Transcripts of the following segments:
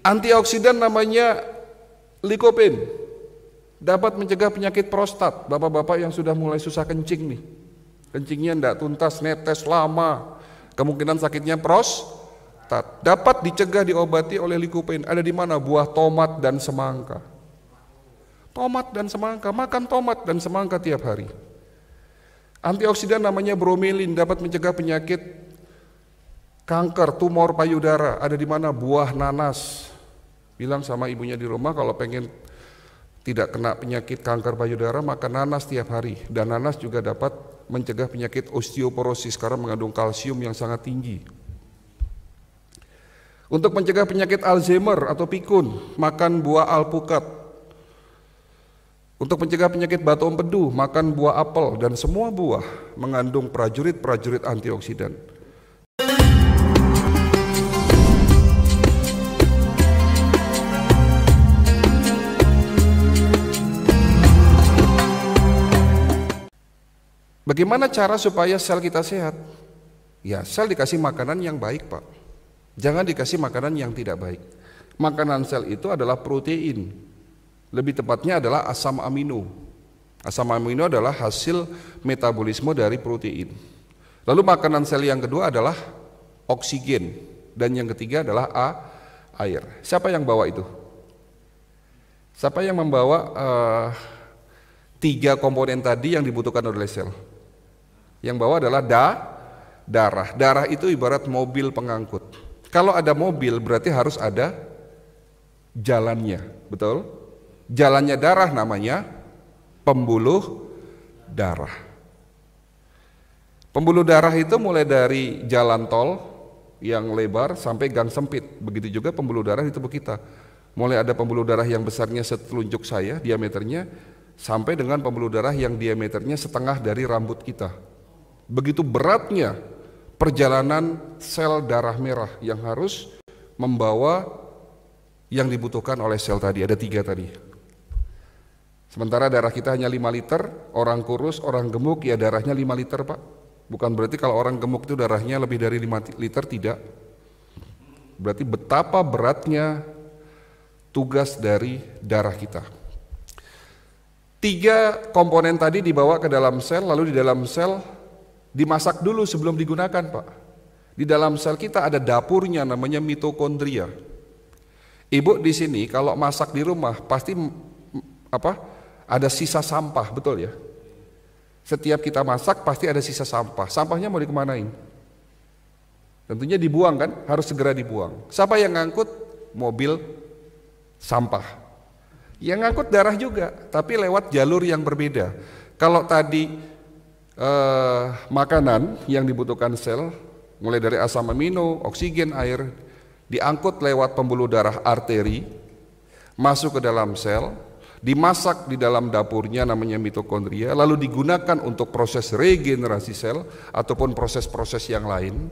Antioksidan namanya likopen. Dapat mencegah penyakit prostat. Bapak-bapak yang sudah mulai susah kencing nih. Kencingnya tidak tuntas, netes lama. Kemungkinan sakitnya prostat. Dapat dicegah diobati oleh likopen. Ada di mana? Buah tomat dan semangka. Tomat dan semangka, makan tomat dan semangka tiap hari. Antioksidan namanya bromelin dapat mencegah penyakit kanker, tumor payudara. Ada di mana? Buah nanas bilang sama ibunya di rumah kalau pengen tidak kena penyakit kanker payudara makan nanas tiap hari dan nanas juga dapat mencegah penyakit osteoporosis karena mengandung kalsium yang sangat tinggi. Untuk mencegah penyakit Alzheimer atau pikun, makan buah alpukat. Untuk mencegah penyakit batu empedu, makan buah apel dan semua buah mengandung prajurit-prajurit antioksidan. Bagaimana cara supaya sel kita sehat? Ya, sel dikasih makanan yang baik, Pak. Jangan dikasih makanan yang tidak baik. Makanan sel itu adalah protein. Lebih tepatnya adalah asam amino. Asam amino adalah hasil metabolisme dari protein. Lalu makanan sel yang kedua adalah oksigen dan yang ketiga adalah A air. Siapa yang bawa itu? Siapa yang membawa uh, tiga komponen tadi yang dibutuhkan oleh sel? Yang bawah adalah da, darah. Darah itu ibarat mobil pengangkut. Kalau ada mobil berarti harus ada jalannya, betul? Jalannya darah namanya pembuluh darah. Pembuluh darah itu mulai dari jalan tol yang lebar sampai gang sempit. Begitu juga pembuluh darah di tubuh kita. Mulai ada pembuluh darah yang besarnya setelunjuk saya diameternya sampai dengan pembuluh darah yang diameternya setengah dari rambut kita begitu beratnya perjalanan sel darah merah yang harus membawa yang dibutuhkan oleh sel tadi. Ada tiga tadi. Sementara darah kita hanya 5 liter, orang kurus, orang gemuk, ya darahnya 5 liter pak. Bukan berarti kalau orang gemuk itu darahnya lebih dari 5 liter, tidak. Berarti betapa beratnya tugas dari darah kita. Tiga komponen tadi dibawa ke dalam sel, lalu di dalam sel Dimasak dulu sebelum digunakan, Pak. Di dalam sel kita ada dapurnya namanya mitokondria. Ibu di sini kalau masak di rumah pasti apa? Ada sisa sampah, betul ya? Setiap kita masak pasti ada sisa sampah. Sampahnya mau dikemanain? Tentunya dibuang kan? Harus segera dibuang. Siapa yang ngangkut? Mobil sampah. Yang ngangkut darah juga, tapi lewat jalur yang berbeda. Kalau tadi uh, makanan yang dibutuhkan sel, mulai dari asam amino, oksigen, air, diangkut lewat pembuluh darah arteri, masuk ke dalam sel, dimasak di dalam dapurnya namanya mitokondria, lalu digunakan untuk proses regenerasi sel ataupun proses-proses yang lain.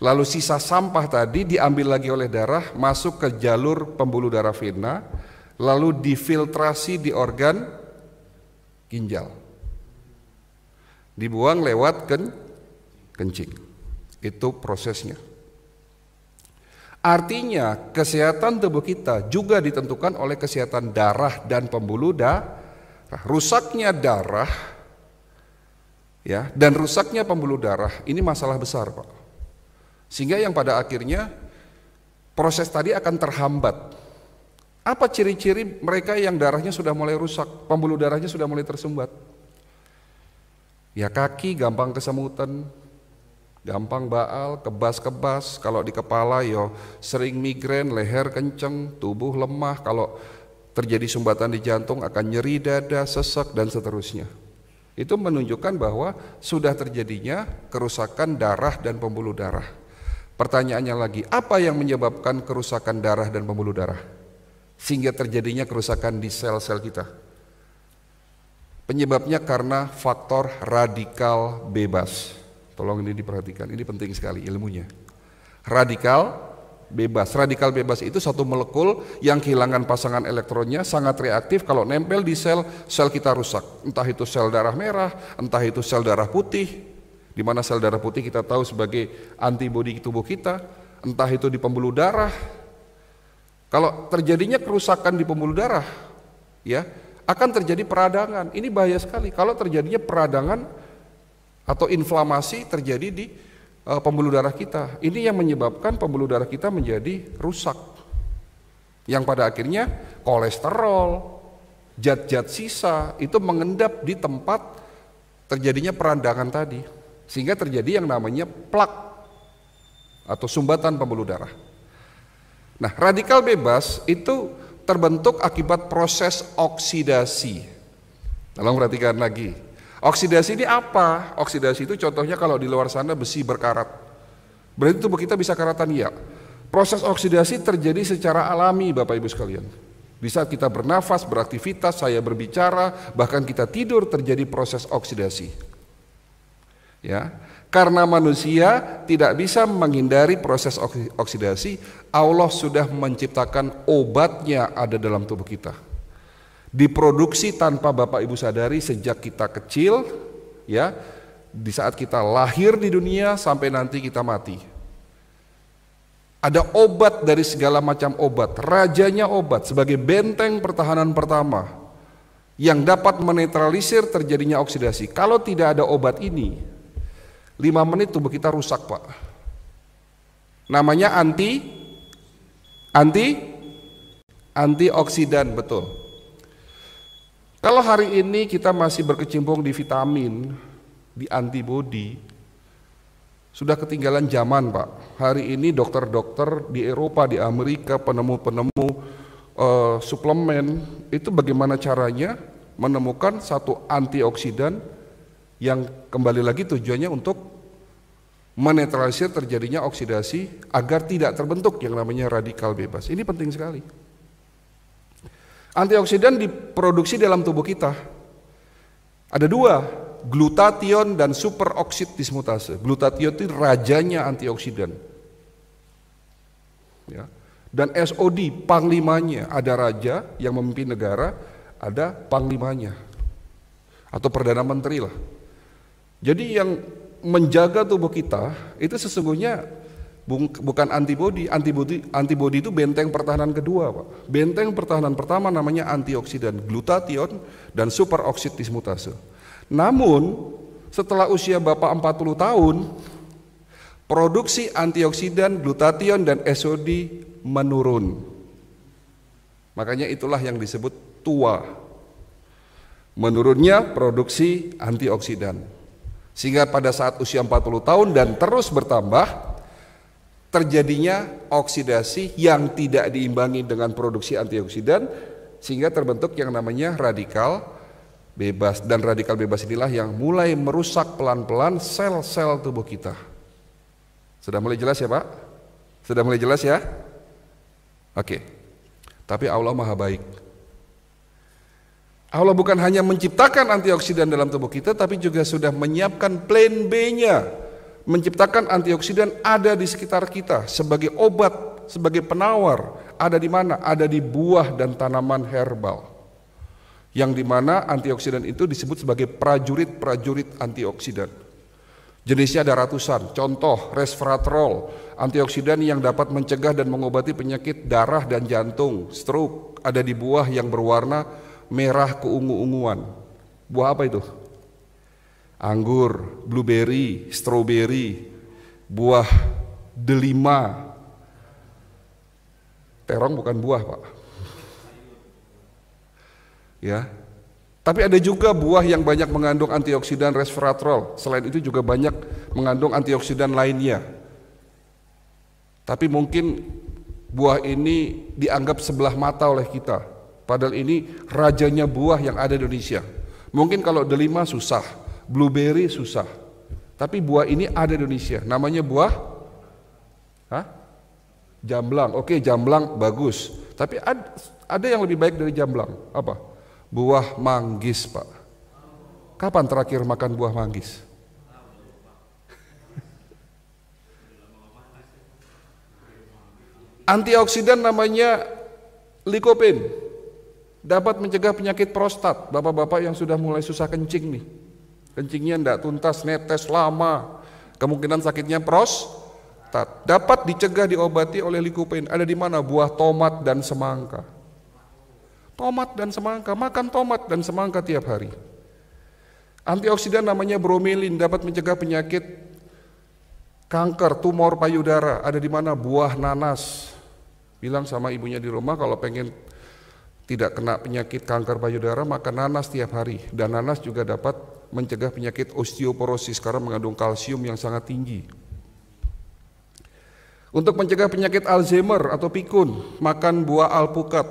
Lalu sisa sampah tadi diambil lagi oleh darah, masuk ke jalur pembuluh darah vena, lalu difiltrasi di organ ginjal dibuang lewat ken kencing. Itu prosesnya. Artinya kesehatan tubuh kita juga ditentukan oleh kesehatan darah dan pembuluh darah. Rusaknya darah ya dan rusaknya pembuluh darah ini masalah besar, Pak. Sehingga yang pada akhirnya proses tadi akan terhambat. Apa ciri-ciri mereka yang darahnya sudah mulai rusak, pembuluh darahnya sudah mulai tersumbat? Ya kaki gampang kesemutan, gampang baal, kebas-kebas, kalau di kepala yo sering migrain, leher kenceng, tubuh lemah, kalau terjadi sumbatan di jantung akan nyeri dada, sesek dan seterusnya. Itu menunjukkan bahwa sudah terjadinya kerusakan darah dan pembuluh darah. Pertanyaannya lagi, apa yang menyebabkan kerusakan darah dan pembuluh darah? Sehingga terjadinya kerusakan di sel-sel kita. Penyebabnya karena faktor radikal bebas. Tolong ini diperhatikan, ini penting sekali ilmunya. Radikal bebas. Radikal bebas itu satu molekul yang kehilangan pasangan elektronnya sangat reaktif kalau nempel di sel, sel kita rusak. Entah itu sel darah merah, entah itu sel darah putih. Di mana sel darah putih kita tahu sebagai antibodi tubuh kita, entah itu di pembuluh darah. Kalau terjadinya kerusakan di pembuluh darah, ya, akan terjadi peradangan. Ini bahaya sekali. Kalau terjadinya peradangan atau inflamasi terjadi di e, pembuluh darah kita. Ini yang menyebabkan pembuluh darah kita menjadi rusak. Yang pada akhirnya kolesterol, zat-zat sisa itu mengendap di tempat terjadinya peradangan tadi. Sehingga terjadi yang namanya plak atau sumbatan pembuluh darah. Nah, radikal bebas itu terbentuk akibat proses oksidasi. Tolong perhatikan lagi. Oksidasi ini apa? Oksidasi itu contohnya kalau di luar sana besi berkarat. Berarti tubuh kita bisa karatan ya. Proses oksidasi terjadi secara alami Bapak Ibu sekalian. Di saat kita bernafas, beraktivitas, saya berbicara, bahkan kita tidur terjadi proses oksidasi. Ya. Karena manusia tidak bisa menghindari proses oksidasi, Allah sudah menciptakan obatnya ada dalam tubuh kita. Diproduksi tanpa Bapak Ibu sadari sejak kita kecil, ya, di saat kita lahir di dunia sampai nanti kita mati. Ada obat dari segala macam obat, rajanya obat sebagai benteng pertahanan pertama yang dapat menetralisir terjadinya oksidasi. Kalau tidak ada obat ini, 5 menit tubuh kita rusak pak namanya anti anti antioksidan betul kalau hari ini kita masih berkecimpung di vitamin di antibody, sudah ketinggalan zaman pak hari ini dokter-dokter di Eropa di Amerika penemu-penemu uh, suplemen itu bagaimana caranya menemukan satu antioksidan yang kembali lagi tujuannya untuk menetralisir terjadinya oksidasi agar tidak terbentuk yang namanya radikal bebas. Ini penting sekali. Antioksidan diproduksi dalam tubuh kita. Ada dua, glutation dan superoksid dismutase. Glutation itu rajanya antioksidan. Ya. Dan SOD panglimanya ada raja yang memimpin negara, ada panglimanya atau perdana menteri lah. Jadi yang menjaga tubuh kita itu sesungguhnya bukan antibodi. Antibodi antibodi itu benteng pertahanan kedua, Pak. Benteng pertahanan pertama namanya antioksidan glutathione dan superoksid dismutase. Namun, setelah usia Bapak 40 tahun, produksi antioksidan, glutathione dan SOD menurun. Makanya itulah yang disebut tua. Menurunnya produksi antioksidan. Sehingga pada saat usia 40 tahun dan terus bertambah, terjadinya oksidasi yang tidak diimbangi dengan produksi antioksidan sehingga terbentuk yang namanya radikal bebas dan radikal bebas inilah yang mulai merusak pelan-pelan sel-sel tubuh kita. Sudah mulai jelas ya, Pak? Sudah mulai jelas ya? Oke. Tapi Allah Maha baik. Allah bukan hanya menciptakan antioksidan dalam tubuh kita, tapi juga sudah menyiapkan plan B-nya. Menciptakan antioksidan ada di sekitar kita sebagai obat, sebagai penawar. Ada di mana? Ada di buah dan tanaman herbal. Yang di mana antioksidan itu disebut sebagai prajurit-prajurit antioksidan. Jenisnya ada ratusan, contoh resveratrol, antioksidan yang dapat mencegah dan mengobati penyakit darah dan jantung, stroke, ada di buah yang berwarna merah keungu-unguan. Buah apa itu? Anggur, blueberry, strawberry, buah delima. Terong bukan buah, Pak. Ya. Tapi ada juga buah yang banyak mengandung antioksidan resveratrol. Selain itu juga banyak mengandung antioksidan lainnya. Tapi mungkin buah ini dianggap sebelah mata oleh kita Padahal ini rajanya buah yang ada di Indonesia. Mungkin kalau delima susah, blueberry susah. Tapi buah ini ada di Indonesia. Namanya buah Hah? Jamblang. Oke, jamblang bagus. Tapi ada, ada yang lebih baik dari jamblang. Apa? Buah manggis, Pak. Kapan terakhir makan buah manggis? Antioksidan namanya likopen Dapat mencegah penyakit prostat, bapak-bapak yang sudah mulai susah kencing nih. Kencingnya tidak tuntas, netes lama. Kemungkinan sakitnya prostat. Dapat dicegah diobati oleh likupin Ada di mana buah tomat dan semangka. Tomat dan semangka, makan tomat dan semangka tiap hari. Antioksidan namanya bromelin dapat mencegah penyakit kanker, tumor payudara. Ada di mana buah nanas. Bilang sama ibunya di rumah kalau pengen tidak kena penyakit kanker payudara makan nanas setiap hari dan nanas juga dapat mencegah penyakit osteoporosis karena mengandung kalsium yang sangat tinggi. Untuk mencegah penyakit Alzheimer atau pikun, makan buah alpukat.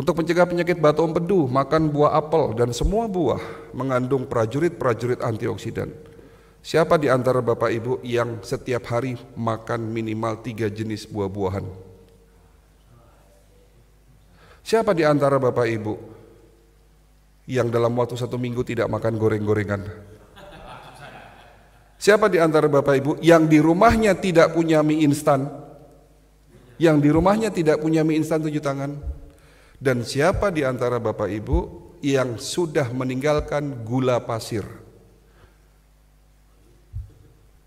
Untuk mencegah penyakit batu empedu, makan buah apel dan semua buah mengandung prajurit-prajurit antioksidan. Siapa di antara Bapak Ibu yang setiap hari makan minimal tiga jenis buah-buahan? Siapa di antara Bapak Ibu yang dalam waktu satu minggu tidak makan goreng-gorengan? Siapa di antara Bapak Ibu yang di rumahnya tidak punya mie instan? Yang di rumahnya tidak punya mie instan tujuh tangan? Dan siapa di antara Bapak Ibu yang sudah meninggalkan gula pasir?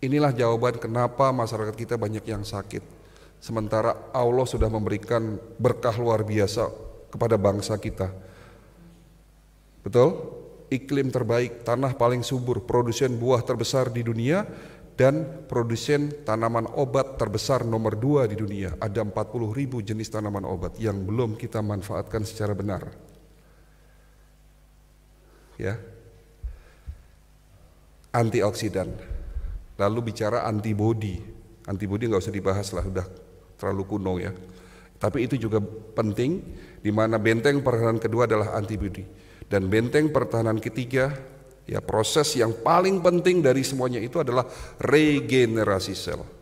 Inilah jawaban kenapa masyarakat kita banyak yang sakit. Sementara Allah sudah memberikan berkah luar biasa kepada bangsa kita. Betul? Iklim terbaik, tanah paling subur, produsen buah terbesar di dunia, dan produsen tanaman obat terbesar nomor dua di dunia. Ada 40 ribu jenis tanaman obat yang belum kita manfaatkan secara benar. Ya, antioksidan. Lalu bicara antibodi. Antibodi nggak usah dibahas lah, udah terlalu kuno ya. Tapi itu juga penting di mana benteng pertahanan kedua adalah antibodi dan benteng pertahanan ketiga ya proses yang paling penting dari semuanya itu adalah regenerasi sel.